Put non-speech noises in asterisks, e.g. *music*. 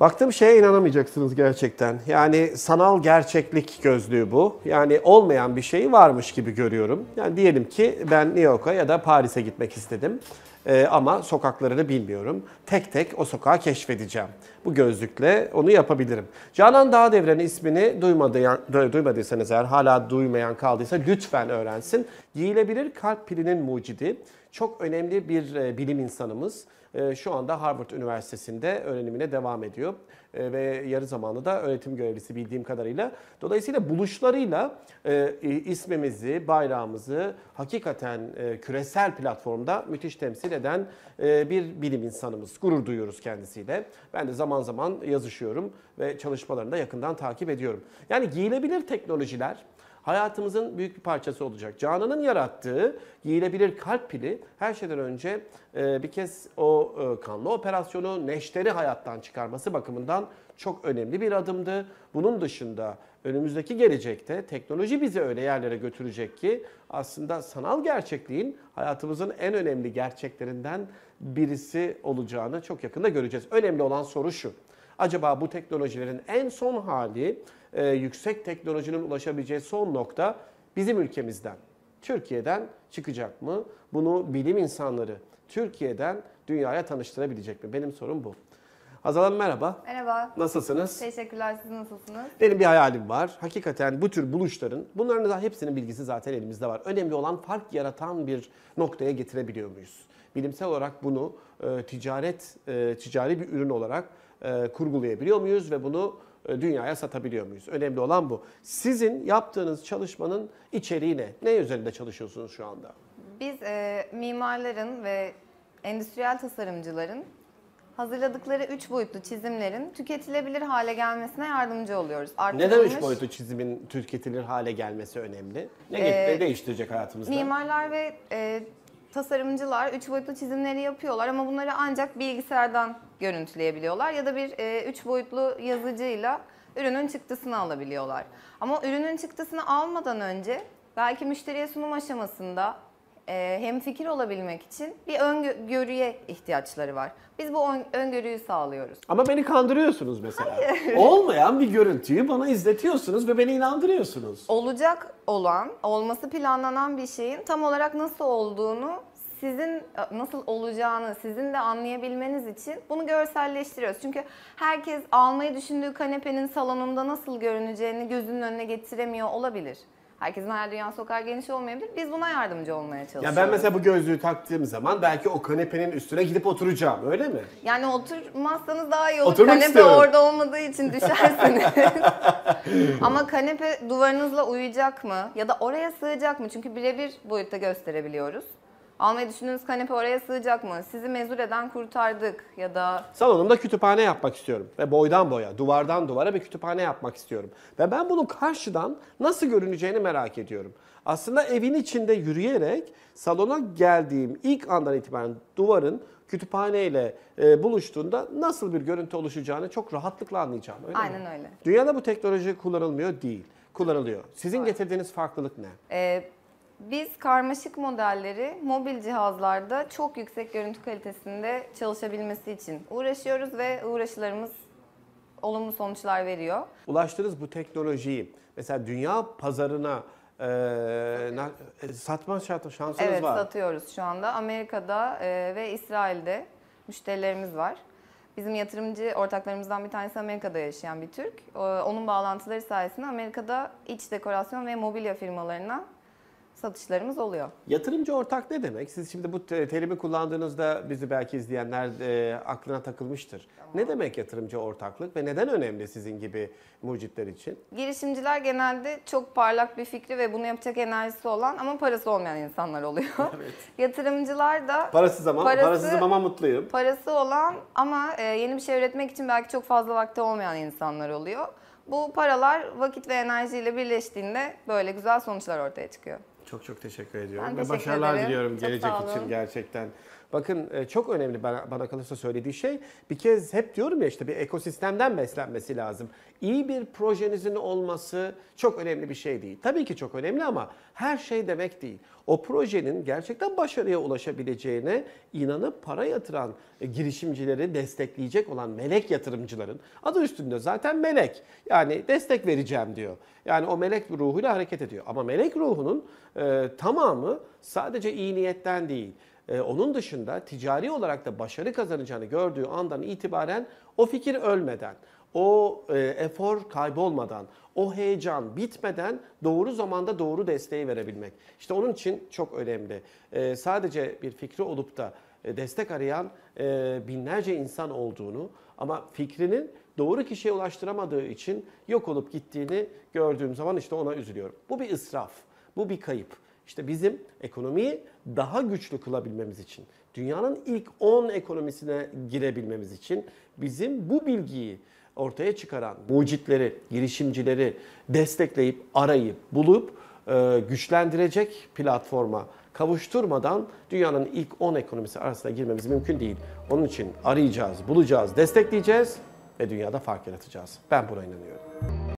Baktığım şeye inanamayacaksınız gerçekten. Yani sanal gerçeklik gözlüğü bu. Yani olmayan bir şeyi varmış gibi görüyorum. Yani diyelim ki ben New York'a ya da Paris'e gitmek istedim. E, ama sokaklarını bilmiyorum. Tek tek o sokağı keşfedeceğim. Bu gözlükle onu yapabilirim. Canan Dağdevren ismini duymadı, duymadıysanız eğer hala duymayan kaldıysa lütfen öğrensin. Giyilebilir kalp pilinin mucidi. Çok önemli bir e, bilim insanımız. E, şu anda Harvard Üniversitesi'nde öğrenimine devam ediyor. E, ve yarı zamanlı da öğretim görevlisi bildiğim kadarıyla. Dolayısıyla buluşlarıyla e, ismimizi, bayrağımızı hakikaten e, küresel platformda müthiş temsil eden bir bilim insanımız. Gurur duyuyoruz kendisiyle. Ben de zaman zaman yazışıyorum ve çalışmalarını da yakından takip ediyorum. Yani giyilebilir teknolojiler hayatımızın büyük bir parçası olacak. Canan'ın yarattığı giyilebilir kalp pili her şeyden önce e, bir kez o e, kanlı operasyonu neşteri hayattan çıkarması bakımından çok önemli bir adımdı. Bunun dışında önümüzdeki gelecekte teknoloji bizi öyle yerlere götürecek ki aslında sanal gerçekliğin hayatımızın en önemli gerçeklerinden birisi olacağını çok yakında göreceğiz. Önemli olan soru şu. Acaba bu teknolojilerin en son hali, e, yüksek teknolojinin ulaşabileceği son nokta bizim ülkemizden, Türkiye'den çıkacak mı? Bunu bilim insanları Türkiye'den dünyaya tanıştırabilecek mi? Benim sorum bu. Hazal Hanım merhaba. Merhaba. Nasılsınız? Teşekkürler. Siz nasılsınız? Benim bir hayalim var. Hakikaten bu tür buluşların, bunların da hepsinin bilgisi zaten elimizde var. Önemli olan fark yaratan bir noktaya getirebiliyor muyuz? Bilimsel olarak bunu e, ticaret, e, ticari bir ürün olarak e, kurgulayabiliyor muyuz ve bunu e, dünyaya satabiliyor muyuz? Önemli olan bu. Sizin yaptığınız çalışmanın içeriği ne? Ne üzerinde çalışıyorsunuz şu anda? Biz e, mimarların ve endüstriyel tasarımcıların hazırladıkları üç boyutlu çizimlerin tüketilebilir hale gelmesine yardımcı oluyoruz. Artırılmış, Neden üç boyutlu çizimin tüketilir hale gelmesi önemli? Ne e, değiştirecek hayatımızda? Mimarlar ve e, tasarımcılar üç boyutlu çizimleri yapıyorlar ama bunları ancak bilgisayardan görüntüleyebiliyorlar ya da bir e, üç boyutlu yazıcıyla ürünün çıktısını alabiliyorlar. Ama ürünün çıktısını almadan önce belki müşteriye sunum aşamasında e, fikir olabilmek için bir öngörüye ihtiyaçları var. Biz bu öngörüyü sağlıyoruz. Ama beni kandırıyorsunuz mesela. Hayır. *laughs* Olmayan bir görüntüyü bana izletiyorsunuz ve beni inandırıyorsunuz. Olacak olan, olması planlanan bir şeyin tam olarak nasıl olduğunu sizin nasıl olacağını sizin de anlayabilmeniz için bunu görselleştiriyoruz. Çünkü herkes almayı düşündüğü kanepenin salonunda nasıl görüneceğini gözünün önüne getiremiyor olabilir. Herkesin hayal dünyası o kadar geniş olmayabilir. Biz buna yardımcı olmaya çalışıyoruz. Ya ben mesela bu gözlüğü taktığım zaman belki o kanepenin üstüne gidip oturacağım öyle mi? Yani oturmazsanız daha iyi olur. Oturmak kanepe istiyorum. orada olmadığı için düşersiniz. *laughs* Ama kanepe duvarınızla uyuyacak mı? Ya da oraya sığacak mı? Çünkü birebir boyutta gösterebiliyoruz. Almayı düşündüğünüz kanepe oraya sığacak mı? Sizi mezur eden kurtardık ya da... Salonumda kütüphane yapmak istiyorum. Ve boydan boya, duvardan duvara bir kütüphane yapmak istiyorum. Ve ben bunun karşıdan nasıl görüneceğini merak ediyorum. Aslında evin içinde yürüyerek salona geldiğim ilk andan itibaren duvarın kütüphaneyle e, buluştuğunda nasıl bir görüntü oluşacağını çok rahatlıkla anlayacağım. Öyle Aynen mi? öyle. Dünyada bu teknoloji kullanılmıyor değil. Kullanılıyor. Sizin evet. getirdiğiniz farklılık ne? Ee, biz karmaşık modelleri mobil cihazlarda çok yüksek görüntü kalitesinde çalışabilmesi için uğraşıyoruz ve uğraşılarımız olumlu sonuçlar veriyor. Ulaştınız bu teknolojiyi. Mesela dünya pazarına e, na- e, satma şansı- şansınız evet var. satıyoruz şu anda. Amerika'da e, ve İsrail'de müşterilerimiz var. Bizim yatırımcı ortaklarımızdan bir tanesi Amerika'da yaşayan bir Türk. E, Onun bağlantıları sayesinde Amerika'da iç dekorasyon ve mobilya firmalarına satışlarımız oluyor. Yatırımcı ortak ne demek? Siz şimdi bu terimi kullandığınızda bizi belki izleyenler e, aklına takılmıştır. Tamam. Ne demek yatırımcı ortaklık ve neden önemli sizin gibi mucitler için? Girişimciler genelde çok parlak bir fikri ve bunu yapacak enerjisi olan ama parası olmayan insanlar oluyor. *laughs* evet. Yatırımcılar da parasız ama parası, parasızım ama mutluyum. Parası olan ama e, yeni bir şey üretmek için belki çok fazla vakti olmayan insanlar oluyor. Bu paralar vakit ve enerjiyle birleştiğinde böyle güzel sonuçlar ortaya çıkıyor. Çok çok teşekkür ediyorum ben ve başarılar ederim. diliyorum çok gelecek için gerçekten. Bakın e, çok önemli bana, bana kalırsa söylediği şey. Bir kez hep diyorum ya işte bir ekosistemden beslenmesi lazım. İyi bir projenizin olması çok önemli bir şey değil. Tabii ki çok önemli ama her şey demek değil. O projenin gerçekten başarıya ulaşabileceğine inanıp para yatıran e, girişimcileri destekleyecek olan melek yatırımcıların adı üstünde zaten melek. Yani destek vereceğim diyor. Yani o melek ruhuyla hareket ediyor. Ama melek ruhunun e, tamamı sadece iyi niyetten değil e, onun dışında ticari olarak da başarı kazanacağını gördüğü andan itibaren o fikir ölmeden, o e, efor kaybolmadan, o heyecan bitmeden doğru zamanda doğru desteği verebilmek. İşte onun için çok önemli. E, sadece bir fikri olup da e, destek arayan e, binlerce insan olduğunu ama fikrinin doğru kişiye ulaştıramadığı için yok olup gittiğini gördüğüm zaman işte ona üzülüyorum. Bu bir israf, bu bir kayıp. İşte bizim ekonomiyi daha güçlü kılabilmemiz için, dünyanın ilk 10 ekonomisine girebilmemiz için bizim bu bilgiyi ortaya çıkaran mucitleri, girişimcileri destekleyip, arayıp, bulup e, güçlendirecek platforma kavuşturmadan dünyanın ilk 10 ekonomisi arasına girmemiz mümkün değil. Onun için arayacağız, bulacağız, destekleyeceğiz ve dünyada fark yaratacağız. Ben buna inanıyorum.